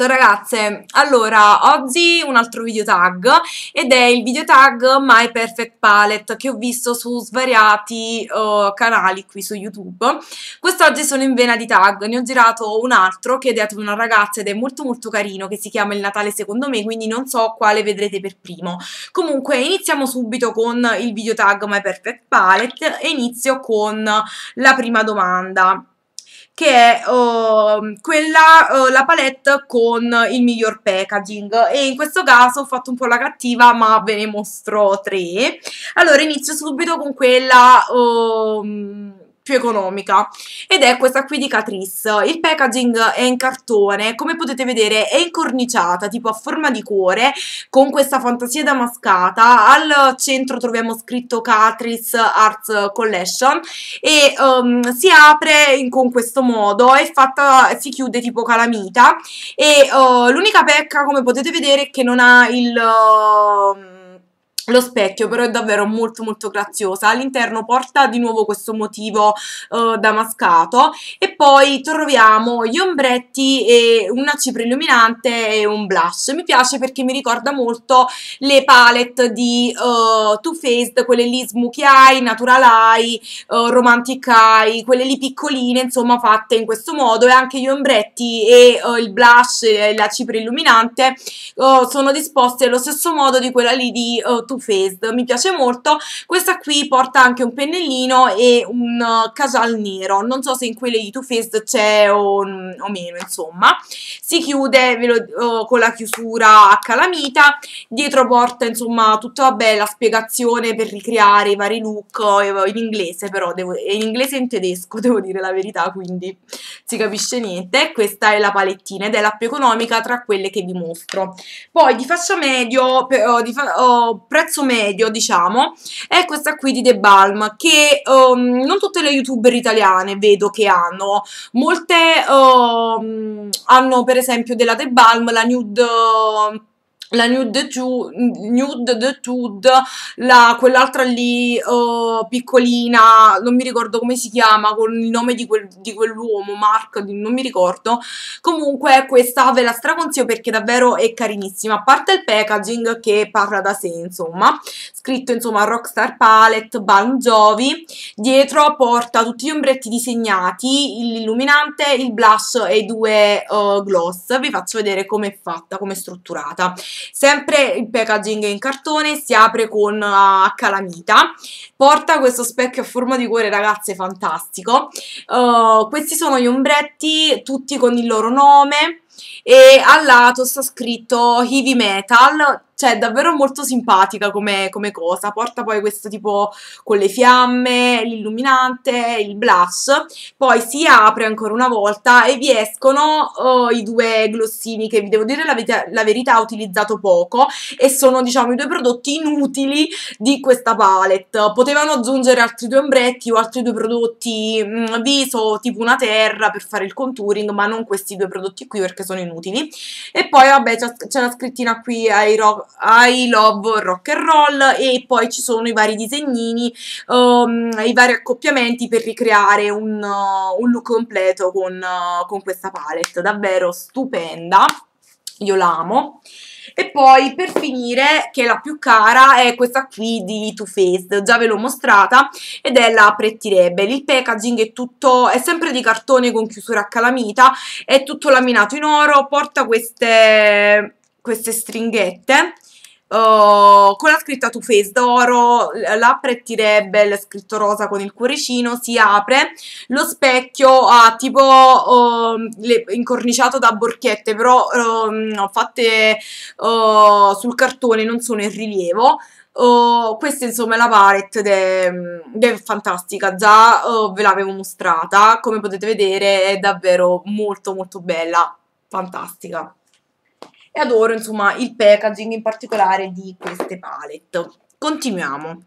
Perfetto ragazze, allora oggi un altro video tag ed è il video tag My Perfect Palette che ho visto su svariati uh, canali qui su YouTube. Quest'oggi sono in vena di tag, ne ho girato un altro che è di una ragazza ed è molto molto carino che si chiama Il Natale secondo me, quindi non so quale vedrete per primo. Comunque iniziamo subito con il video tag My Perfect Palette e inizio con la prima domanda che è uh, quella, uh, la palette con il miglior packaging e in questo caso ho fatto un po' la cattiva ma ve ne mostro tre allora inizio subito con quella uh, più economica ed è questa qui di Catrice. Il packaging è in cartone, come potete vedere è incorniciata, tipo a forma di cuore, con questa fantasia damascata. Al centro troviamo scritto Catrice Arts Collection e um, si apre in, con questo modo, è fatta, si chiude tipo calamita e uh, l'unica pecca, come potete vedere, è che non ha il... Uh, lo specchio però è davvero molto molto graziosa all'interno porta di nuovo questo motivo eh, damascato e poi troviamo gli ombretti e una cipria illuminante e un blush. Mi piace perché mi ricorda molto le palette di uh, Too Faced, quelle lì Smokey Eye, Natural Eye, uh, Romantic Eye, quelle lì piccoline, insomma, fatte in questo modo. E anche gli ombretti e uh, il blush e la cipria illuminante sono disposte allo stesso modo di quella lì di Too Faced. Mi piace molto. Questa qui porta anche un pennellino e un casal nero. Non so se in quelle di Too Faced Stunfist c'è o, o, meno, insomma. Si chiude lo, oh, con la chiusura a calamita, dietro porta insomma tutta bella spiegazione per ricreare i vari look oh, in inglese però, devo, in inglese e in tedesco devo dire la verità, quindi si capisce niente. Questa è la palettina ed è la più economica tra quelle che vi mostro. Poi di faccia medio, oh, di fa, oh, prezzo medio diciamo, è questa qui di The Balm che um, non tutte le youtuber italiane vedo che hanno molte uh, hanno per esempio della The Balm la nude la nude to, nude the Tood, la, quell'altra lì uh, piccolina, non mi ricordo come si chiama, con il nome di, quel, di quell'uomo, Mark, non mi ricordo. Comunque questa ve la straconsiglio perché davvero è carinissima, a parte il packaging che parla da sé, insomma, scritto insomma Rockstar Palette, Balm Jovi, dietro porta tutti gli ombretti disegnati, l'illuminante, il blush e i due uh, gloss, vi faccio vedere com'è fatta, come è strutturata. Sempre il packaging in cartone, si apre con eh, a calamita, porta questo specchio a forma di cuore ragazze fantastico. Uh, questi sono gli ombretti, tutti con il loro nome e al lato sta scritto heavy metal cioè, è davvero molto simpatica come, come cosa. Porta poi questo tipo con le fiamme, l'illuminante, il blush. Poi si apre ancora una volta e vi escono oh, i due glossini che vi devo dire la, verità, la verità ho utilizzato poco e sono, diciamo, i due prodotti inutili di questa palette. Potevano aggiungere altri due ombretti o altri due prodotti mh, mm, viso, tipo una terra per fare il contouring, ma non questi due prodotti qui perché sono inutili. E poi, vabbè, c'è la scrittina qui ai, rock i Love Rock and Roll e poi ci sono i vari disegnini, um, i vari accoppiamenti per ricreare un, uh, un look completo con, uh, con questa palette, davvero stupenda, io l'amo. E poi per finire, che è la più cara, è questa qui di Too Faced, già ve l'ho mostrata, ed è la Pretty Rebel. Il packaging è tutto, è sempre di cartone con chiusura a calamita, è tutto laminato in oro, porta queste queste stringhette uh, con la scritta Too Faced d'oro, l'apretti rebel scritto rosa con il cuoricino, si apre, lo specchio ha tipo uh, le, incorniciato da borchette però uh, fatte eh, sul cartone, non sono in rilievo, Uh, questa insomma è la palette ed è, fantastica, già uh, ve l'avevo mostrata, come potete vedere è davvero molto molto bella, fantastica e adoro insomma il packaging in particolare di queste palette. Continuiamo.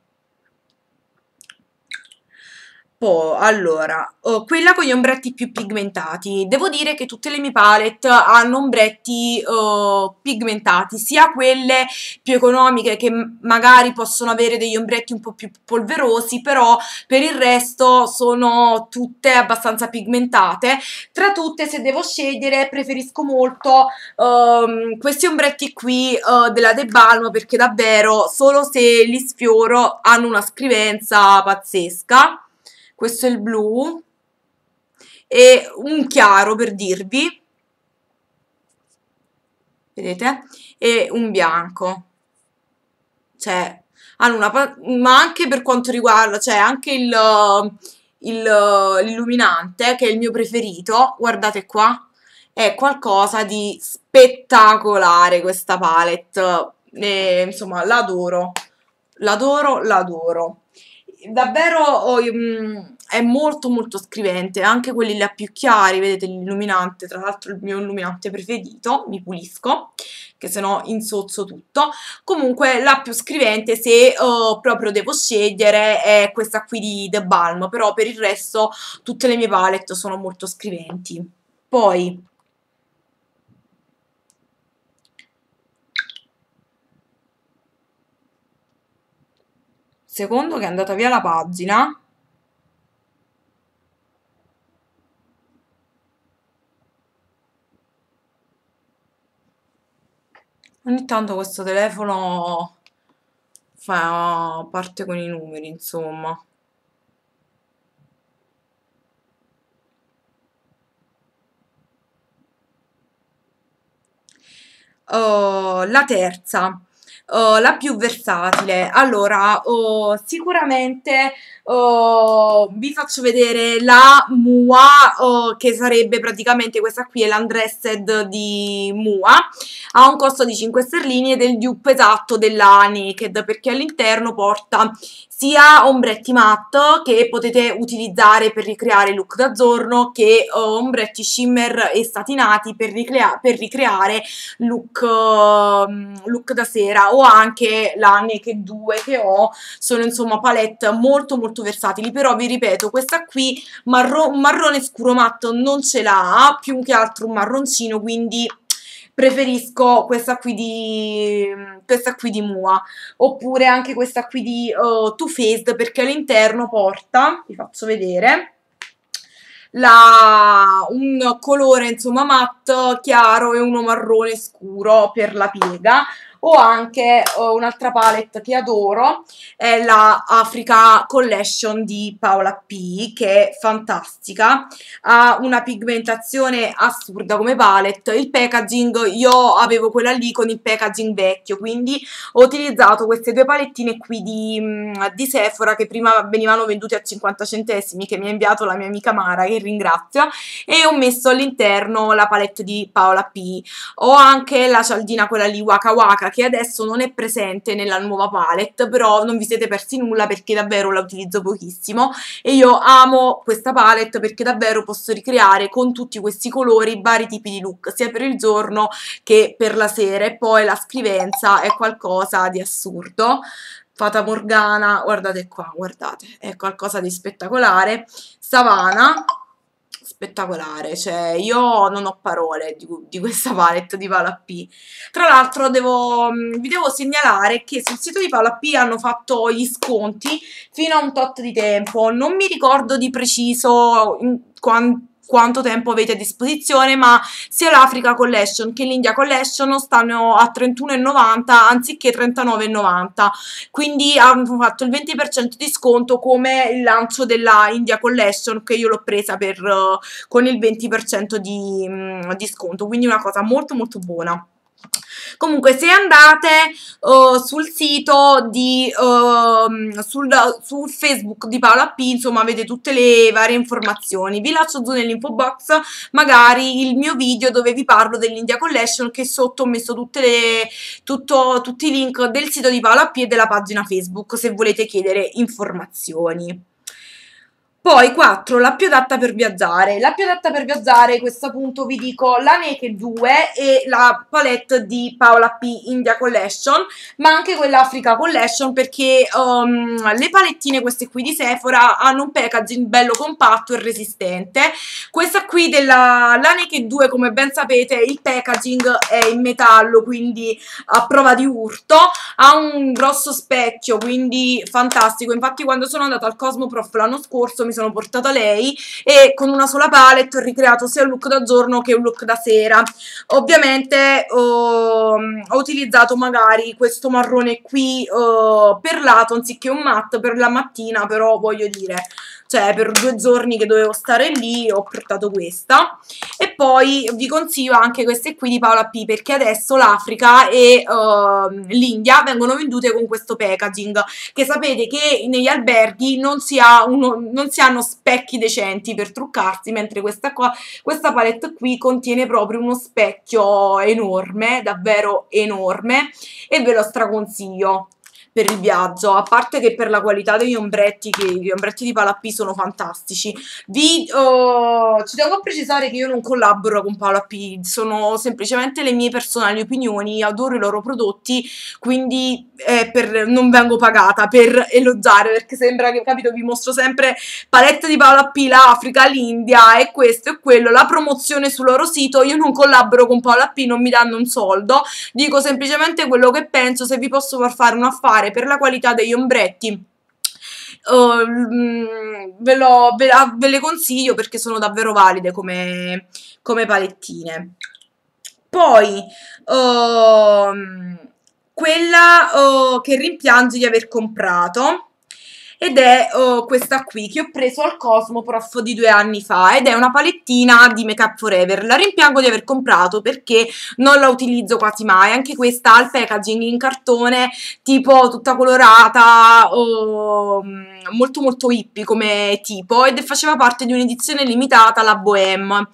Po', oh, allora, oh, quella con gli ombretti più pigmentati. Devo dire che tutte le mie palette hanno ombretti oh, pigmentati, sia quelle più economiche che magari possono avere degli ombretti un po' più polverosi, però per il resto sono tutte abbastanza pigmentate. Tra tutte, se devo scegliere, preferisco molto um, questi ombretti qui uh, della De Balm, perché davvero solo se li sfioro hanno una scrivenza pazzesca questo è il blu, e un chiaro per dirvi, vedete, e un bianco. Cioè, hanno ah, una, ma anche per quanto riguarda, cioè anche il, l'illuminante, che è il mio preferito, guardate qua, è qualcosa di spettacolare questa palette, e, insomma l'adoro, l'adoro, l'adoro davvero oh, mm, è molto molto scrivente, anche quelli là più chiari, vedete l'illuminante, tra l'altro il mio illuminante preferito, mi pulisco, che sennò insozzo tutto, comunque la più scrivente se uh, proprio devo scegliere è questa qui di The Balm, però per il resto tutte le mie palette sono molto scriventi. Poi, secondo che è andata via la pagina. Ogni tanto questo telefono fa parte con i numeri, insomma. Uh, la terza uh, la più versatile. Allora, uh, sicuramente uh, vi faccio vedere la Mua, che sarebbe praticamente questa qui, è l'undressed di Mua. Ha un costo di 5 sterline ed è il dupe esatto della Naked, perché all'interno porta sia ombretti matte che potete utilizzare per ricreare look da giorno che eh, ombretti shimmer e satinati per, ricrea per ricreare look, mm, look, da sera o anche la Naked 2 che ho sono insomma palette molto molto versatili però vi ripeto questa qui marro marrone scuro matto non ce l'ha più che altro un marroncino quindi preferisco questa qui di, questa qui di Mua, oppure anche questa qui di uh, Too Faced, perché all'interno porta, vi faccio vedere, la, un colore insomma matte chiaro e uno marrone scuro per la piega, ho anche oh, un'altra palette che adoro è la Africa Collection di Paola P che è fantastica ha una pigmentazione assurda come palette il packaging io avevo quella lì con il packaging vecchio quindi ho utilizzato queste due palettine qui di, mm, di Sephora che prima venivano vendute a 50 centesimi che mi ha inviato la mia amica Mara che ringrazio e ho messo all'interno la palette di Paola P ho anche la cialdina quella lì Waka Waka che adesso non è presente nella nuova palette, però non vi siete persi nulla perché davvero la utilizzo pochissimo e io amo questa palette perché davvero posso ricreare con tutti questi colori vari tipi di look, sia per il giorno che per la sera e poi la scrivenza è qualcosa di assurdo. Fata Morgana, guardate qua, guardate, è qualcosa di spettacolare. Savana, spettacolare, cioè io non ho parole di, di questa palette di Paola P. Tra l'altro devo, mm, vi devo segnalare che sul sito di Paola P hanno fatto gli sconti fino a un tot di tempo, non mi ricordo di preciso in quanto quanto tempo avete a disposizione, ma sia l'Africa Collection che l'India Collection stanno a 31,90 anziché 39,90, quindi hanno fatto il 20% di sconto come il lancio della India Collection che io l'ho presa per, eh, con il 20% di, mm, di sconto, quindi una cosa molto molto buona. Comunque, se andate uh, sul sito di uh, sul, sul, Facebook di Paola P, insomma, avete tutte le varie informazioni. Vi lascio giù nell'info box magari il mio video dove vi parlo dell'India Collection, che sotto ho messo le, tutto, tutti i link del sito di Paola P e della pagina Facebook se volete chiedere informazioni. Poi 4, la più adatta per viaggiare. La più adatta per viaggiare, a questo punto vi dico la Naked 2 e la palette di Paola P India Collection, ma anche quella Africa Collection perché um, le palettine queste qui di Sephora hanno un packaging bello compatto e resistente. Questa qui della la Naked 2, come ben sapete, il packaging è in metallo, quindi a prova di urto, ha un grosso specchio, quindi fantastico. Infatti quando sono andata al Cosmo Prof l'anno scorso mi mi sono portata lei e con una sola palette ho ricreato sia un look da giorno che un look da sera. Ovviamente oh, ho utilizzato magari questo marrone qui oh, eh, perlato anziché un matte per la mattina, però voglio dire cioè per due giorni che dovevo stare lì ho portato questa e poi vi consiglio anche queste qui di Paola P perché adesso l'Africa e uh, l'India vengono vendute con questo packaging che sapete che negli alberghi non si, ha uno, non si hanno specchi decenti per truccarsi mentre questa, qua, questa palette qui contiene proprio uno specchio enorme davvero enorme e ve lo straconsiglio per il viaggio, a parte che per la qualità degli ombretti, che gli ombretti di Palappi sono fantastici. Vi, oh, ci tengo precisare che io non collaboro con Palappi, sono semplicemente le mie personali opinioni, adoro i loro prodotti, quindi eh, per, non vengo pagata per elogiare, perché sembra che, capito, vi mostro sempre palette di Palappi, l'Africa, l'India e questo e quello, la promozione sul loro sito, io non collaboro con Palappi, non mi danno un soldo, dico semplicemente quello che penso, se vi posso far fare un affare particolare per la qualità degli ombretti Uh, ve, lo, ve, ah, ve, le consiglio perché sono davvero valide come, come palettine. Poi, uh, quella uh, che rimpiango di aver comprato ed è oh, questa qui che ho preso al Cosmo Prof di due anni fa ed è una palettina di Make Up Forever. La rimpiango di aver comprato perché non la utilizzo quasi mai, anche questa ha il packaging in cartone tipo tutta colorata o... Oh, mm, molto molto hippie come tipo ed faceva parte di un'edizione limitata la Bohème.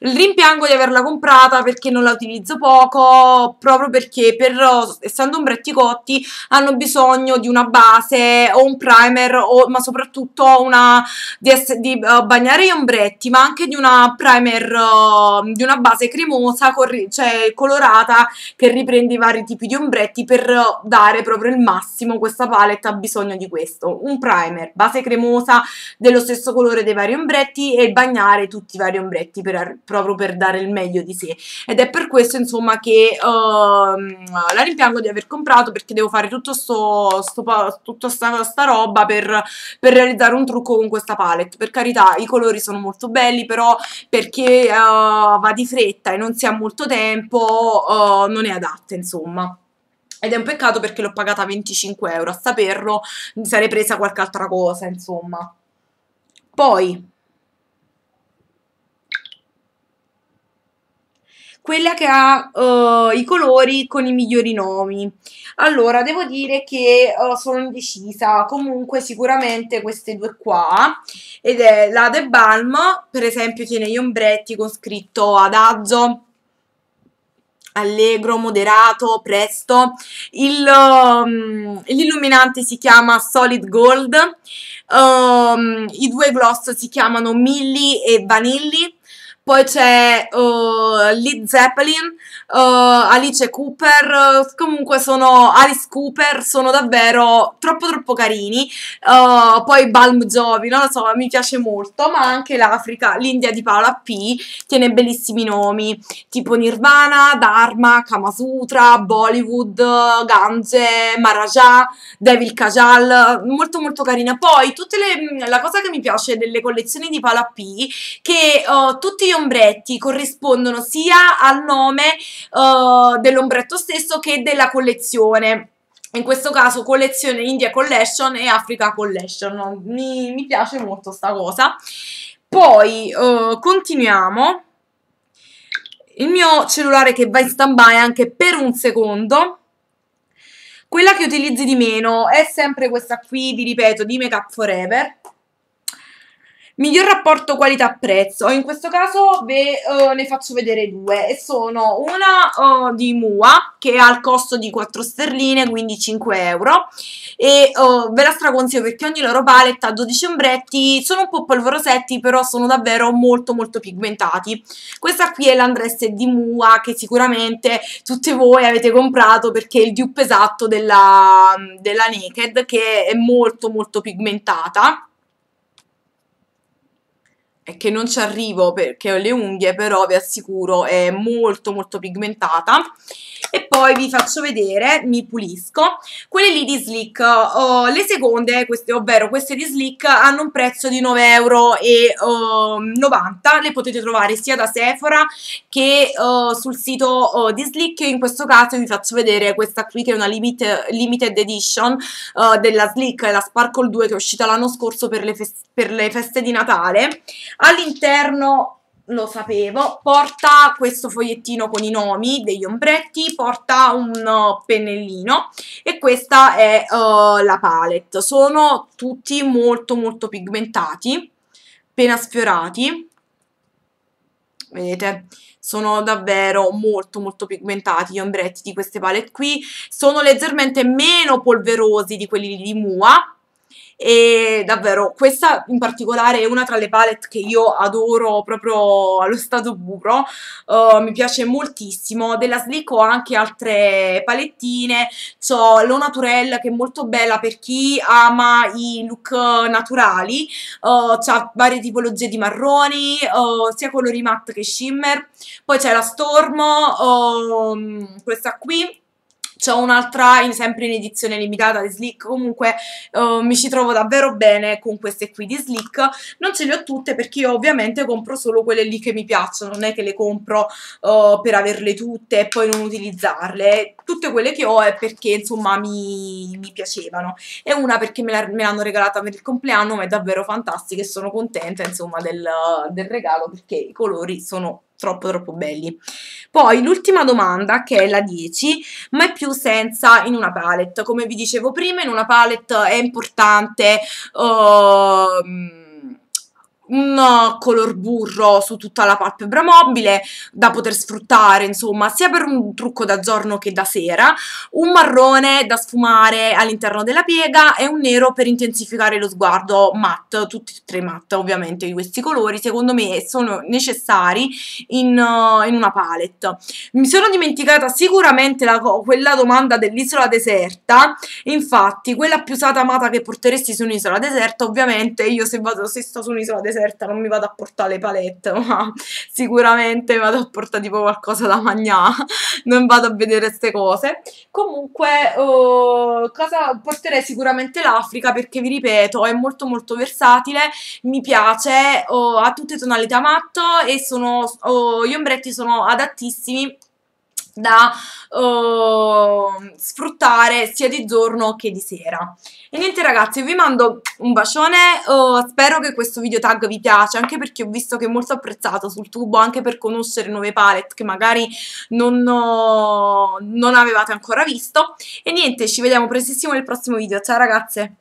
Rimpiango di averla comprata perché non la utilizzo poco, proprio perché per, essendo ombretti cotti hanno bisogno di una base o un primer, o, ma soprattutto una, di, ess- di uh, bagnare gli ombretti, ma anche di una primer, uh, di una base cremosa, cioè colorata che riprende i vari tipi di ombretti per eh, dare proprio il massimo. Questa palette ha bisogno di questo, un primer primer, base cremosa dello stesso colore dei vari ombretti e bagnare tutti i vari ombretti per, proprio per dare il meglio di sé ed è per questo insomma che uh, la rimpiango di aver comprato perché devo fare tutto sto, sto tutta sta, sta roba per, per, realizzare un trucco con questa palette per carità i colori sono molto belli però perché uh, va di fretta e non si ha molto tempo uh, non è adatta insomma ed è un peccato perché l'ho pagata 25 euro. A saperlo, mi sarei presa qualche altra cosa, insomma. Poi, quella che ha uh, i colori con i migliori nomi. Allora, devo dire che uh, sono indecisa, comunque sicuramente queste due qua, ed è la De Balm, per esempio tiene gli ombretti con scritto Adagio, allegro, moderato, presto. Il, um, l'illuminante si chiama Solid Gold, um, i due gloss si chiamano Millie e Vanilli. Poi c'è uh, Lid Zeppelin, uh, Alice Cooper, comunque sono Alice Cooper, sono davvero troppo troppo carini, uh, poi Balm Jovi, non lo so, mi piace molto, ma anche l'Africa, l'India di Paola P, tiene bellissimi nomi, tipo Nirvana, Dharma, Kamasutra, Bollywood, Gange, Maharaja, Devil Kajal, molto molto carina, poi tutte le, la cosa che mi piace delle collezioni di Paola P, che uh, tutti gli ombretti corrispondono sia al nome uh, dell'ombretto stesso che della collezione in questo caso collezione India Collection e Africa Collection, mi, mi piace molto sta cosa. Poi uh, continuiamo, il mio cellulare che va in stand-by anche per un secondo, quella che utilizzi di meno è sempre questa qui, vi ripeto, di Make Up Forever, Miglior rapporto qualità-prezzo, in questo caso ve uh, ne faccio vedere due sono una uh, di Mua che ha il costo di 4 sterline, quindi 5 euro e uh, ve la straconsiglio perché ogni loro palette ha 12 ombretti, sono un po' polvorosetti però sono davvero molto molto pigmentati. Questa qui è l'Andresse di Mua che sicuramente tutte voi avete comprato perché è il dupe esatto della, della Naked che è molto molto pigmentata e che non ci arrivo perché ho le unghie, però vi assicuro è molto molto pigmentata e poi vi faccio vedere, mi pulisco, quelle lì di Slick, oh, le seconde, queste, ovvero queste di Slick, hanno un prezzo di 9,90 euro, oh, le potete trovare sia da Sephora che oh, sul sito oh, di Slick, in questo caso vi faccio vedere questa qui che è una limit, limited edition uh, della Slick, la Sparkle 2 che è uscita l'anno scorso per le, per le feste di Natale, all'interno lo sapevo, porta questo fogliettino con i nomi degli ombretti, porta un uh, pennellino e questa è uh, la palette. Sono tutti molto molto pigmentati, appena sfiorati, vedete? Sono davvero molto molto pigmentati gli ombretti di queste palette qui, sono leggermente meno polverosi di quelli di Mua, e davvero questa in particolare è una tra le palette che io adoro proprio allo stato buro uh, eh, mi piace moltissimo della Sleek ho anche altre palettine ho so, l'O Naturel che è molto bella per chi ama i look naturali uh, c'ha varie tipologie di marroni uh, sia colori matte che shimmer poi c'è la Stormo ehm, questa qui C'ho un'altra in, sempre in edizione limitata di Slick, comunque uh, mi ci trovo davvero bene con queste qui di Slick. Non ce le ho tutte perché io ovviamente compro solo quelle lì che mi piacciono, non è che le compro uh, per averle tutte e poi non utilizzarle. Tutte quelle che ho è perché insomma mi, mi piacevano e una perché me, la, l'hanno regalata per il compleanno ma è davvero fantastica e sono contenta insomma del, del regalo perché i colori sono troppo troppo belli. Poi l'ultima domanda che è la 10, ma è più senza in una palette. Come vi dicevo prima, in una palette è importante... Uh, un eh, color burro su tutta la palpebra mobile da poter sfruttare insomma sia per un trucco da giorno che da sera un marrone da sfumare all'interno della piega e un nero per intensificare lo sguardo matte tutti e tre matte ovviamente di questi colori secondo me sono necessari in, uh, in una palette mi sono dimenticata sicuramente la, quella domanda dell'isola deserta infatti quella più usata amata che porteresti su un'isola deserta ovviamente io se vado se sto su un'isola deserta deserta non mi vado a portare le palette, ma sicuramente vado a portare tipo qualcosa da mangiare, non vado a vedere queste cose. Comunque, oh, cosa porterei sicuramente l'Africa perché vi ripeto, è molto molto versatile, mi piace, oh, ha tutte tonalità matto e sono, oh, gli ombretti sono adattissimi da uh, sfruttare sia di giorno che di sera. E niente ragazzi, vi mando un bacione, uh, spero che questo video tag vi piace, anche perché ho visto che è molto apprezzato sul tubo, anche per conoscere nuove palette che magari non, uh, non avevate ancora visto. E niente, ci vediamo prestissimo nel prossimo video, ciao ragazze!